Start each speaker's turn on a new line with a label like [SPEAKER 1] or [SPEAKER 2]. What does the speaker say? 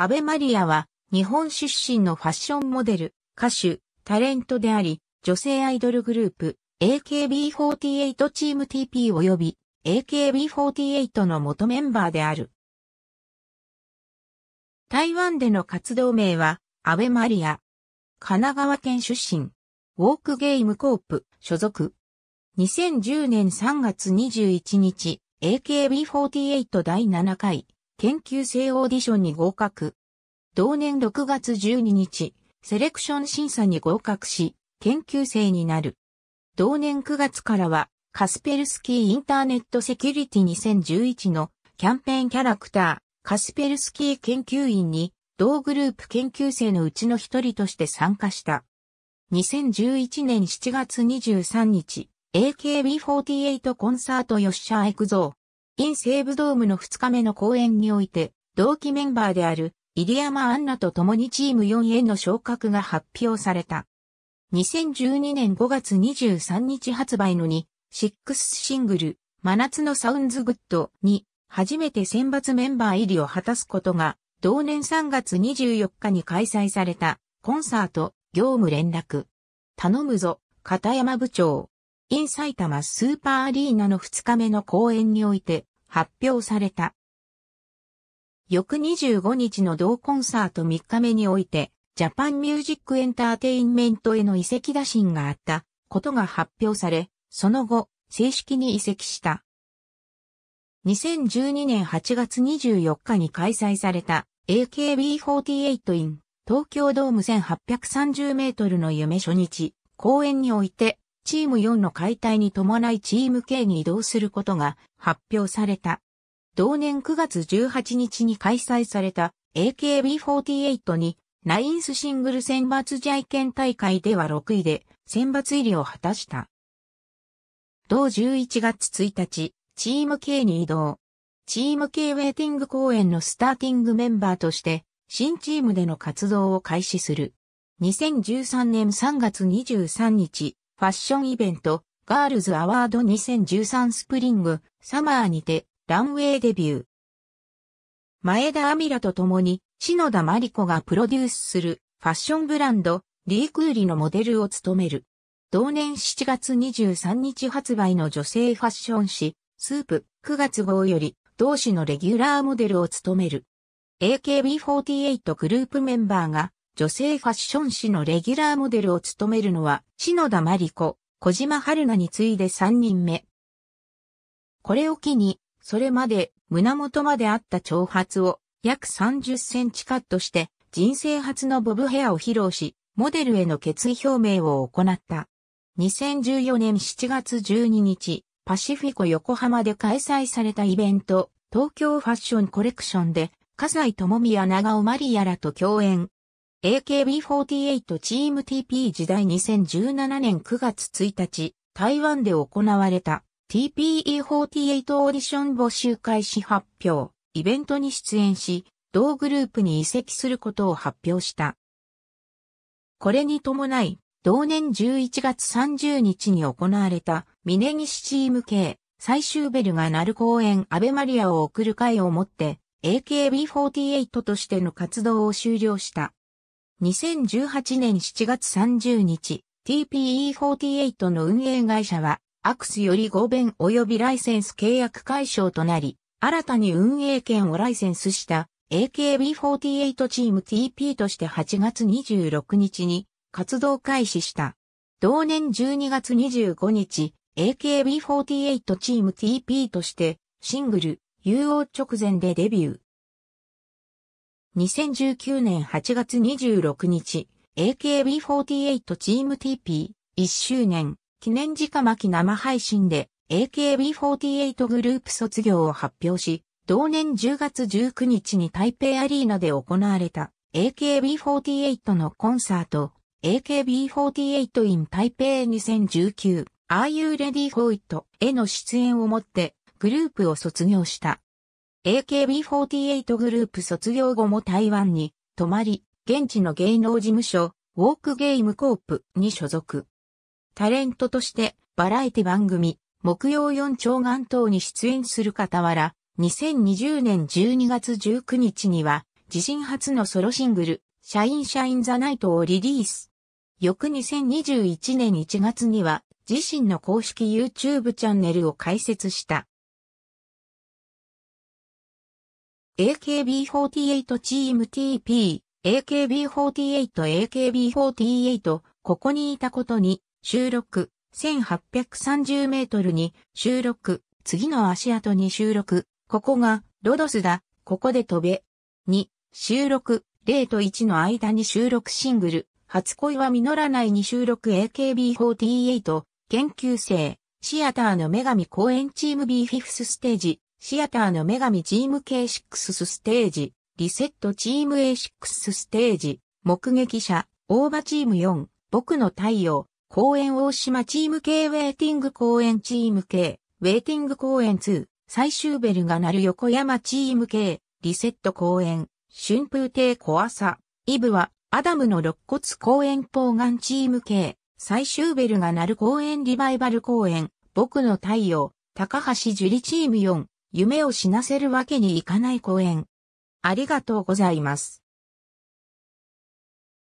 [SPEAKER 1] アベマリアは、日本出身のファッションモデル、歌手、タレントであり、女性アイドルグループ、AKB48 チーム TP 及び、AKB48 の元メンバーである。台湾での活動名は、アベマリア。神奈川県出身。ウォークゲームコープ所属。2010年3月21日、AKB48 第7回研究生オーディションに合格。同年6月12日、セレクション審査に合格し、研究生になる。同年9月からは、カスペルスキーインターネットセキュリティ2011のキャンペーンキャラクター、カスペルスキー研究員に、同グループ研究生のうちの一人として参加した。2011年7月23日、AKB48 コンサートヨッシャーエクゾー、イン西ブドームの2日目の公演において、同期メンバーである入山アンナと共にチーム4への昇格が発表された。2012年5月23日発売の2、6シングル、真夏のサウンズグッドに、初めて選抜メンバー入りを果たすことが、同年3月24日に開催された、コンサート、業務連絡。頼むぞ、片山部長。イン埼玉スーパーアリーナの2日目の公演において発表された。翌25日の同コンサート3日目において、ジャパンミュージックエンターテインメントへの移籍打診があったことが発表され、その後、正式に移籍した。2012年8月24日に開催された AKB48 in 東京ドーム1830メートルの夢初日公演においてチーム4の解体に伴いチーム K に移動することが発表された。同年9月18日に開催された AKB48 にナインスシングル選抜ジャイケン大会では6位で選抜入りを果たした。同11月1日、チーム K に移動。チーム K ウェイティング公演のスターティングメンバーとして新チームでの活動を開始する。2013年3月23日、ファッションイベント、ガールズアワード2013スプリング、サマーにて、ランウェイデビュー。前田アミラと共に、篠田真理子がプロデュースする、ファッションブランド、リークーリのモデルを務める。同年7月23日発売の女性ファッション誌、スープ、9月号より、同誌のレギュラーモデルを務める。AKB48 グループメンバーが、女性ファッション誌のレギュラーモデルを務めるのは、篠田真理子、小島春菜に次いで3人目。これを機に、それまで胸元まであった長髪を約30センチカットして、人生初のボブヘアを披露し、モデルへの決意表明を行った。2014年7月12日、パシフィコ横浜で開催されたイベント、東京ファッションコレクションで、笠井智美や長尾マリアらと共演、AKB48 チーム TP 時代2017年9月1日、台湾で行われた TPE48 オーディション募集開始発表、イベントに出演し、同グループに移籍することを発表した。これに伴い、同年11月30日に行われた、峯岸チーム系、最終ベルが鳴る公演アベマリアを送る会をもって、AKB48 としての活動を終了した。2018年7月30日、TPE48 の運営会社は、アクスより合弁及びライセンス契約解消となり、新たに運営権をライセンスした AKB48 チーム TP として8月26日に活動開始した。同年12月25日、AKB48 チーム TP としてシングル、UO 直前でデビュー。2019年8月26日、AKB48 チーム TP1 周年記念直巻生配信で AKB48 グループ卒業を発表し、同年10月19日に台北アリーナで行われた AKB48 のコンサート AKB48 in 台北2019 Are You Ready for It への出演をもってグループを卒業した。AKB48 グループ卒業後も台湾に泊まり、現地の芸能事務所、ウォークゲームコープに所属。タレントとしてバラエティ番組、木曜4長眼等に出演する傍ら、2020年12月19日には、自身初のソロシングル、シャインシャインザナイトをリリース。翌2021年1月には、自身の公式 YouTube チャンネルを開設した。AKB48 チーム TP、AKB48、AKB48、ここにいたことに、収録、1830メートルに、収録、次の足跡に収録、ここが、ロドスだ、ここで飛べ。2、収録、0と1の間に収録シングル、初恋は実らないに収録 AKB48、研究生、シアターの女神公演チーム B5 ステージ、シアターの女神チーム K6 ステージ、リセットチーム A6 ステージ、目撃者、大場チーム4、僕の太陽、公演大島チーム K ウェイティング公演チーム K、ウェイティング公演2、最終ベルが鳴る横山チーム K、リセット公演、春風亭小朝、イブは、アダムの肋骨公演ポーガンチーム K、最終ベルが鳴る公演リバイバル公演、僕の太陽、高橋樹里チーム4、夢を死なせるわけにいかない公演。ありがとうございます。